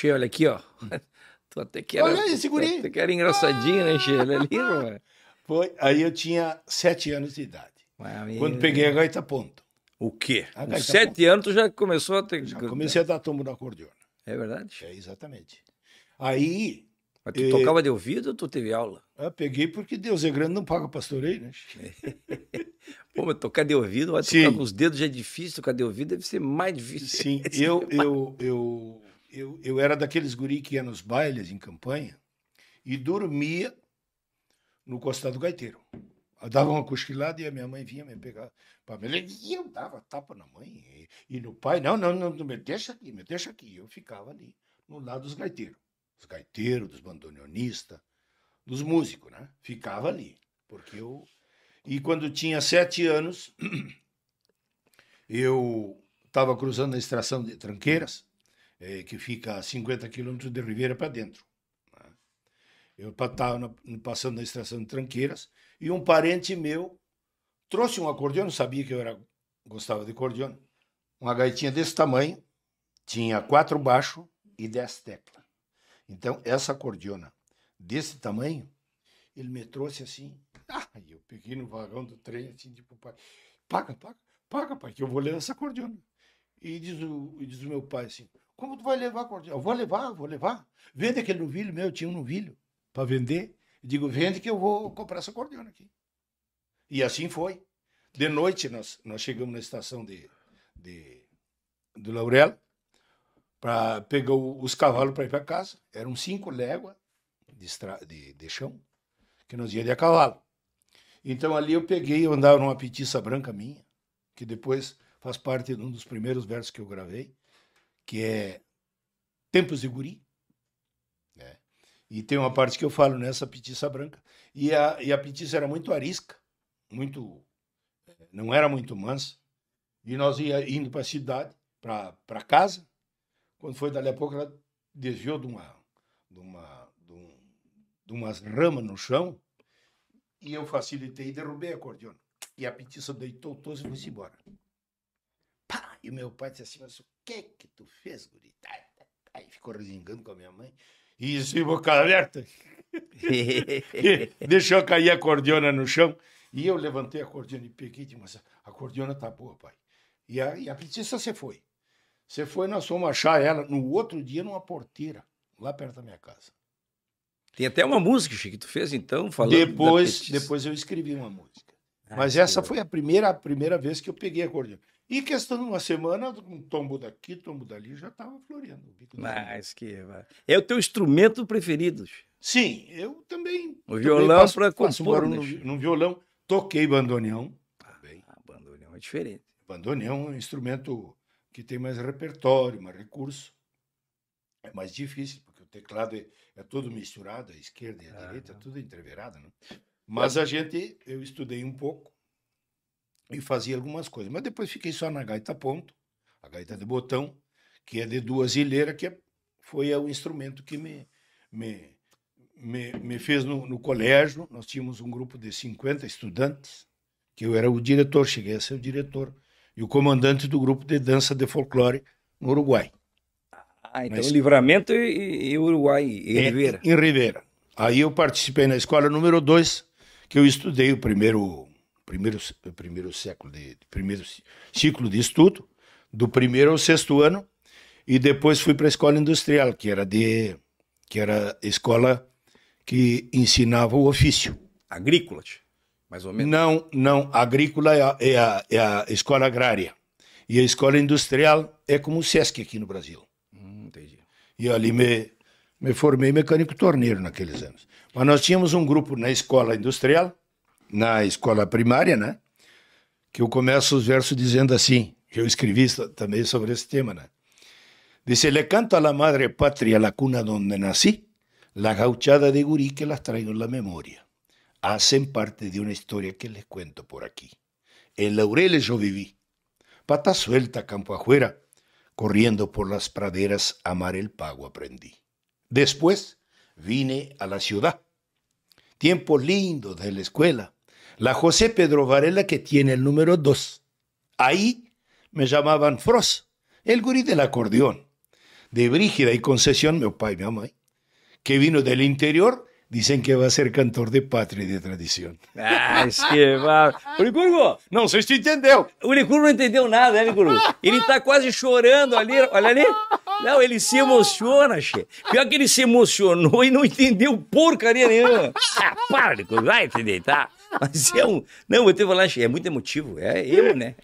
Che, olha aqui, ó. Tu até que era, olha aí, segurei. Até que era engraçadinho, né, Che? É olha ali, ah. Foi, aí eu tinha sete anos de idade. quando peguei a gaita ponto. O quê? Com sete ponto. anos tu já começou a ter... Já comecei a dar tombo na acordeona. É verdade? É, exatamente. Aí... Mas tu eh, tocava de ouvido ou tu teve aula? Eu peguei porque Deus é grande, não paga pastoreio, né? Pô, mas tocar de ouvido, vai tocar com os dedos já é difícil, tocar de ouvido deve ser mais difícil. Sim, eu, eu, eu eu, eu era daqueles guri que ia nos bailes em campanha e dormia no costado do gaiteiro. Eu dava uma cochilada e a minha mãe vinha me pegar. Pamela, e eu dava tapa na mãe. E, e no pai, não, não, não, não, me deixa aqui, me deixa aqui. Eu ficava ali, no lado dos gaiteiros. Dos gaiteiros, dos bandoneonistas, dos músicos, né? Ficava ali. Porque eu. E quando tinha sete anos, eu estava cruzando a extração de Tranqueiras eh, que fica a 50 quilômetros de Ribeira para dentro. Né? Eu estava passando na estação de Tranqueiras e um parente meu trouxe um acordeão, sabia que eu era, gostava de acordeão, uma gaitinha desse tamanho, tinha quatro baixo e dez teclas. Então, essa acordeona desse tamanho, ele me trouxe assim. Ah, eu peguei no vagão do trem, assim, tipo, pai, paga, paga, paga, pai, que eu vou ler essa acordeona. E diz o, diz o meu pai assim: como tu vai levar a cortina? Eu vou levar, vou levar. Vende aquele novilho meu, eu tinha um novilho para vender. Eu digo, vende que eu vou comprar essa cordiona aqui. E assim foi. De noite, nós, nós chegamos na estação de, de, do Laurel para pegar os cavalos para ir para casa. Eram cinco léguas de, de, de chão que nós íamos de a cavalo. Então ali eu peguei, eu andava numa petiça branca minha, que depois faz parte de um dos primeiros versos que eu gravei, que é Tempos de Guri. Né? E tem uma parte que eu falo nessa petiça branca. E a, e a petiça era muito arisca, muito não era muito mansa. E nós ia indo para a cidade, para casa. Quando foi dali a pouco, ela desviou de uma, de uma, de, um, de umas ramas no chão. E eu facilitei e derrubei a cordiona. E a petiça deitou todos e foi embora. E o meu pai disse assim, mas o que é que tu fez, gurita? Tá, tá, tá. Aí ficou resingando com a minha mãe. E isso, e boca aberta. Deixou cair a cordiona no chão. E eu levantei a cordiona e peguei e disse, mas a cordiona tá boa, pai. E a, e a princesa você foi. Você foi, nós fomos achar ela no outro dia numa porteira, lá perto da minha casa. Tem até uma música, Chico, que tu fez então, falando. Depois, depois eu escrevi uma música. Ah, Mas é essa foi a primeira, a primeira vez que eu peguei a acordeão. E questão de uma semana, um tombo daqui, tombo dali, já estava florindo. Mas que... É o teu instrumento preferido? Sim, eu também. O violão para compor. No, no violão, toquei bandoneão. Ah, também. Ah, bandoneão é diferente. Bandoneão é um instrumento que tem mais repertório, mais recurso. É mais difícil, porque o teclado é, é todo misturado, a esquerda e a ah, direita, não. tudo entreverado. Né? Mas a gente, eu estudei um pouco e fazia algumas coisas. Mas depois fiquei só na gaita ponto, a gaita de botão, que é de duas ilheiras, que é, foi o instrumento que me, me, me, me fez no, no colégio. Nós tínhamos um grupo de 50 estudantes, que eu era o diretor, cheguei a ser o diretor, e o comandante do grupo de dança de folclore no Uruguai. Ah, então Mas, Livramento e, e Uruguai, em é, Em Rivera Aí eu participei na escola número 2, que eu estudei o primeiro, primeiro, primeiro século de primeiro ciclo de estudo, do primeiro ao sexto ano, e depois fui para a escola industrial, que era de que era escola que ensinava o ofício. Agrícola, mais ou menos? Não, não. Agrícola é a, é a, é a escola agrária. E a escola industrial é como o SESC aqui no Brasil. Hum, entendi. E ali me, me formei mecánico en aquellos años. Pero nós tínhamos un um grupo la escuela industrial, na escuela primaria, ¿no? Que yo comienzo los versos diciendo así. Yo escribí también sobre este tema, ¿no? Dice, le canto a la madre patria, la cuna donde nací, la gauchada de gurí que las traigo en la memoria. Hacen parte de una historia que les cuento por aquí. En Laureles yo viví, pata suelta, campo afuera, corriendo por las praderas, amar el pago aprendí. Después vine a la ciudad. Tiempo lindo de la escuela. La José Pedro Varela que tiene el número 2. Ahí me llamaban Frost, el gurí del acordeón. De Brígida y Concesión, mi papá y mi mamá, que vino del interior Dicen que va a ser cantor de patria y de tradición. Ah, es que va. Não sei se entendeu. O Uricuru não entendeu nada, né, ¿eh, Uricuru? Ele tá quase chorando ali, olha ali. Não, ele se emociona, che. Pior que ele se emocionou e não entendeu porcaria nenhuma. Ah, para, Uricuru, vai entender, tá? Mas é um... Não, eu te falar, che, é muito emotivo. É eu, né?